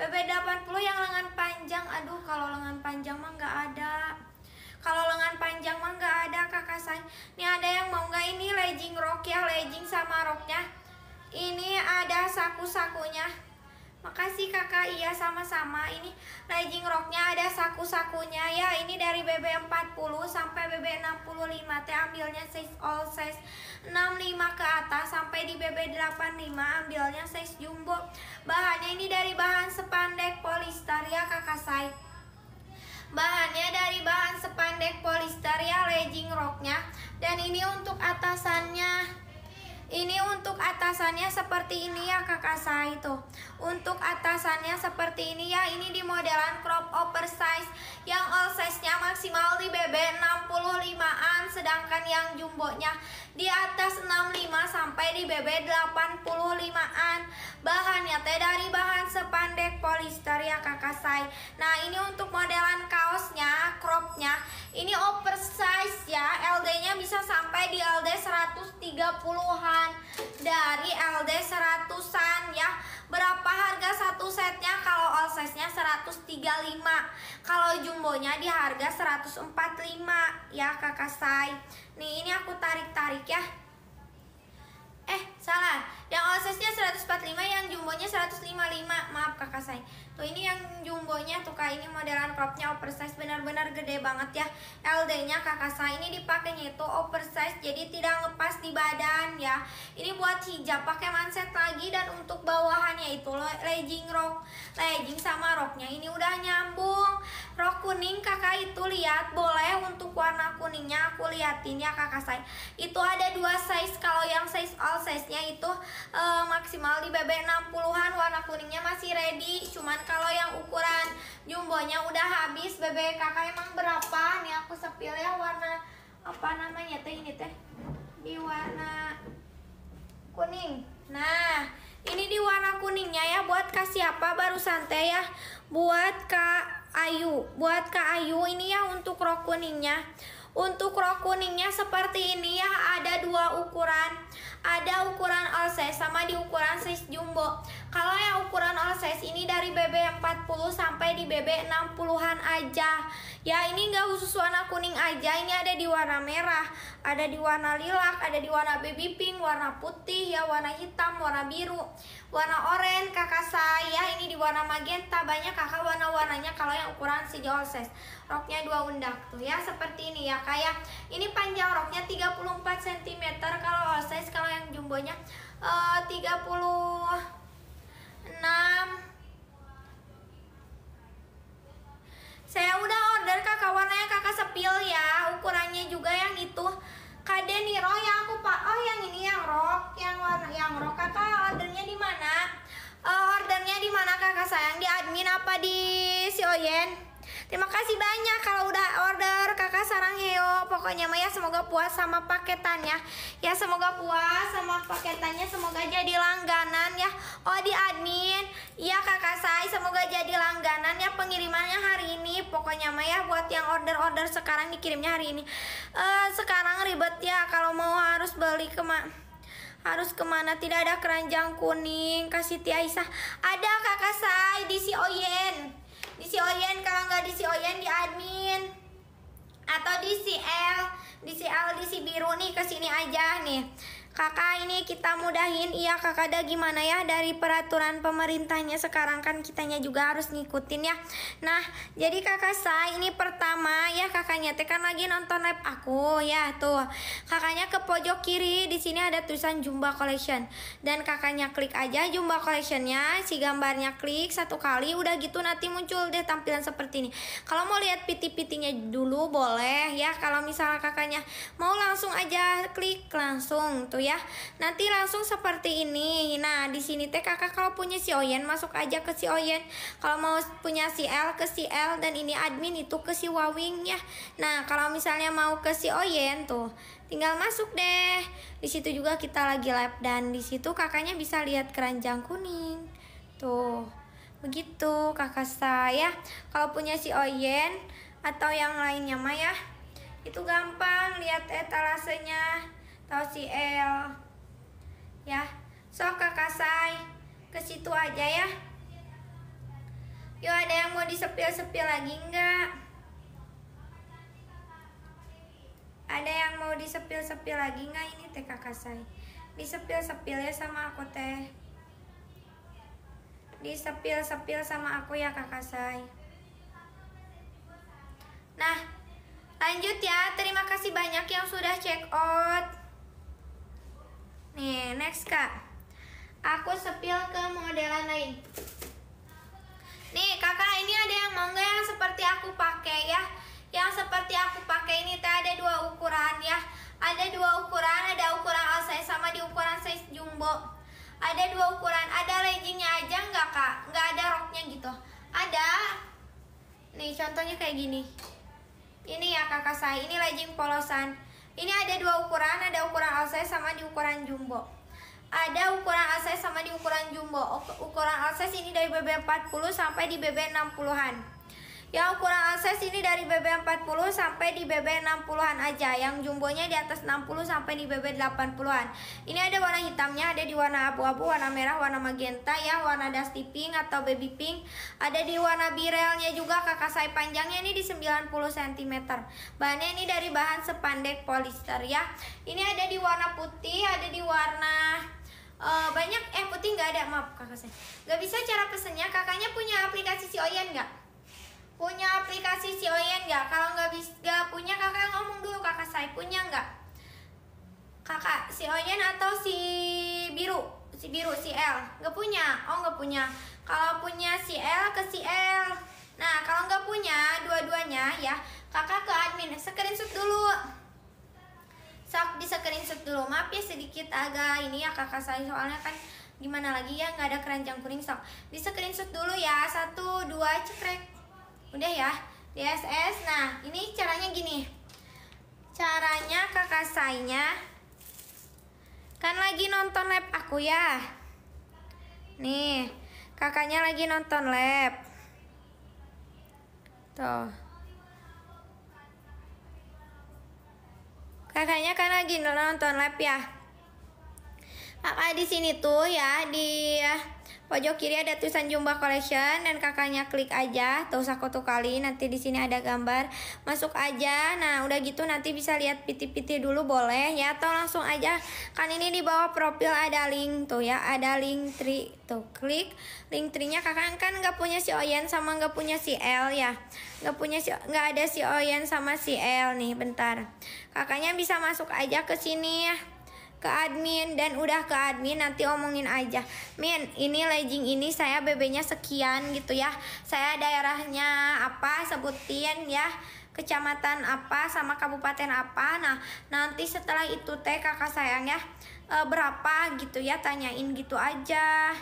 BB80 yang lengan panjang aduh kalau lengan panjang mah nggak ada kalau lengan panjang mah nggak ada kakak saya ini ada yang mau nggak ini legging rok ya legging sama roknya ini ada saku-sakunya Makasih kakak, iya sama-sama. Ini legging roknya ada saku-sakunya ya. Ini dari BB40 sampai BB65. Teh ambilnya size all size 65 ke atas sampai di BB85 ambilnya size jumbo. Bahannya ini dari bahan sepandek polyester ya kakak say Bahannya dari bahan sepandek polyester ya legging roknya. Dan ini untuk atasannya. Ini untuk atasannya seperti ini ya kakak saya itu. Untuk atasannya seperti ini ya. Ini di modelan crop oversize yang all size-nya maksimal di BB 65-an sedangkan yang jumbo-nya di atas 65 sampai di BB 85-an. Bahannya teh dari bahan sepandek polister ya kakak saya. Nah, ini untuk modelan kaosnya, cropnya ini oversize ya, LD-nya bisa sampai di LD 130-an dari LD 100-an ya. Berapa harga satu setnya? Kalau all size-nya 135. Kalau Jumbo-nya di harga 145 ya Kakak Say Nih, ini aku tarik-tarik ya. Eh, salah yang osesnya 145, yang jumbonya 155. Maaf kakak saya. Tuh ini yang jumbonya tuh kak ini modelan cropnya oversize benar-benar gede banget ya. LD-nya kakak saya ini dipakainya itu oversize jadi tidak lepas di badan ya. Ini buat hijab pakai manset lagi dan untuk bawahannya itu legging rok, legging sama roknya ini udah nyambung. Rok kuning kakak itu lihat boleh untuk warna kuningnya aku liatin ya kakak saya. Itu ada dua size kalau yang size all size-nya itu uh, maksimal di BB 60-an warna kuningnya masih ready cuman kalau yang ukuran jumbonya udah habis BB kakak emang berapa nih aku sepil ya warna apa namanya teh ini teh di warna kuning nah ini di warna kuningnya ya buat kasih apa baru santai ya buat kak Ayu buat kak Ayu ini ya untuk rok kuningnya untuk rok kuningnya seperti ini ya ada dua ukuran ada ukuran oversize sama di ukuran size jumbo kalau yang ukuran all size ini dari BB 40 sampai di BB 60-an aja. Ya ini nggak khusus warna kuning aja, ini ada di warna merah, ada di warna lilak, ada di warna baby pink, warna putih, ya warna hitam, warna biru, warna oranye. Kakak saya ini di warna magenta, banyak kakak warna-warnanya kalau yang ukuran si all size. Roknya dua undak tuh ya, seperti ini ya kayak ya. ini panjang roknya 34 cm kalau all size, kalau yang jumbonya eh, uh, 30 6 Saya udah order kakak warnanya kakak sepil ya Ukurannya juga yang itu Kade Niro yang aku pak Oh yang ini yang rok Yang warna yang rok kakak ordernya di mana? Uh, ordernya di mana kakak sayang? Di admin apa di si Oyen? Terima kasih banyak kalau udah order Kakak Sarang Heo. Pokoknya Maya semoga puas sama paketannya. Ya semoga puas sama paketannya, semoga jadi langganan ya. Oh di admin, ya Kakak Sai semoga jadi langganan ya pengirimannya hari ini. Pokoknya Maya buat yang order-order sekarang dikirimnya hari ini. Uh, sekarang ribet ya kalau mau harus beli kemana harus kemana tidak ada keranjang kuning kasih Tia Aisyah ada kakak saya di si si Oyen kalau nggak di si Oyen di admin atau di si L di si L di si biru nih kesini aja nih Kakak ini kita mudahin Iya kakak ada gimana ya Dari peraturan pemerintahnya sekarang kan Kitanya juga harus ngikutin ya Nah jadi kakak saya ini pertama Ya kakaknya tekan lagi nonton live aku Ya tuh Kakaknya ke pojok kiri di sini ada tulisan Jumba Collection Dan kakaknya klik aja Jumba Collectionnya Si gambarnya klik satu kali Udah gitu nanti muncul deh tampilan seperti ini Kalau mau lihat piti-pitinya dulu boleh ya Kalau misalnya kakaknya mau langsung aja klik langsung tuh ya ya. Nanti langsung seperti ini. Nah, di sini teh kakak kalau punya si Oyen masuk aja ke si Oyen. Kalau mau punya si L ke si L dan ini admin itu ke si Wawing ya. Nah, kalau misalnya mau ke si Oyen tuh tinggal masuk deh. Di situ juga kita lagi live dan di situ kakaknya bisa lihat keranjang kuning. Tuh. Begitu kakak saya. Kalau punya si Oyen atau yang lainnya mah ya. Itu gampang lihat etalasenya. Tau si El ya so kakak say ke situ aja ya yuk ada yang mau disepil-sepil lagi enggak ada yang mau disepil-sepil lagi enggak ini teh kakak Say? disepil-sepil ya sama aku teh disepil-sepil sama aku ya kakak Say. nah lanjut ya terima kasih banyak yang sudah check out Nih, next Kak. Aku sepil ke modelan lain. Nih, Kakak, ini ada yang mau gak yang seperti aku pakai ya? Yang seperti aku pakai ini teh ada dua ukuran ya. Ada dua ukuran, ada ukuran L size sama di ukuran size jumbo. Ada dua ukuran, ada leggingnya aja nggak kak? Nggak ada roknya gitu? Ada. Nih contohnya kayak gini. Ini ya kakak saya, ini legging polosan. Ini ada dua ukuran, ada ukuran all size sama di ukuran jumbo. Ada ukuran all size sama di ukuran jumbo. Ukuran all size ini dari BB 40 sampai di BB 60-an. Yang kurang akses ini dari BB40 sampai di BB60-an aja. Yang jumbonya di atas 60 sampai di BB80-an. Ini ada warna hitamnya, ada di warna abu-abu, warna merah, warna magenta ya, warna dusty pink atau baby pink. Ada di warna birelnya juga kakak saya panjangnya ini di 90 cm. Bahannya ini dari bahan sepandek polister ya. Ini ada di warna putih, ada di warna uh, banyak eh putih nggak ada maaf kakak saya nggak bisa cara pesennya kakaknya punya aplikasi si Oyen nggak Punya aplikasi si Oyen nggak? Kalau nggak bisa nggak punya kakak ngomong dulu kakak saya punya nggak? Kakak si Oyen atau si biru? Si biru si L nggak punya? Oh nggak punya. Kalau punya si L ke si L. Nah kalau nggak punya dua-duanya ya kakak ke admin screenshot dulu. sok di screenshot dulu. Maaf ya sedikit agak ini ya kakak saya soalnya kan gimana lagi ya nggak ada keranjang kuning sok di screenshot dulu ya satu dua cekrek udah ya DSS nah ini caranya gini caranya kakak saya kan lagi nonton lab aku ya nih kakaknya lagi nonton lab tuh kakaknya kan lagi nonton lab ya kakak di sini tuh ya di pojok kiri ada tulisan jumlah Collection dan kakaknya klik aja tuh aku tuh kali nanti di sini ada gambar masuk aja nah udah gitu nanti bisa lihat piti-piti dulu boleh ya atau langsung aja kan ini di bawah profil ada link tuh ya ada link tri tuh klik link trinya kakak kan nggak punya si Oyen sama nggak punya si L ya nggak punya si nggak ada si Oyen sama si L nih bentar kakaknya bisa masuk aja ke sini ya ke admin dan udah ke admin nanti omongin aja min ini legging ini saya BB-nya sekian gitu ya saya daerahnya apa sebutin ya kecamatan apa sama kabupaten apa nah nanti setelah itu teh kakak sayang ya e, berapa gitu ya tanyain gitu aja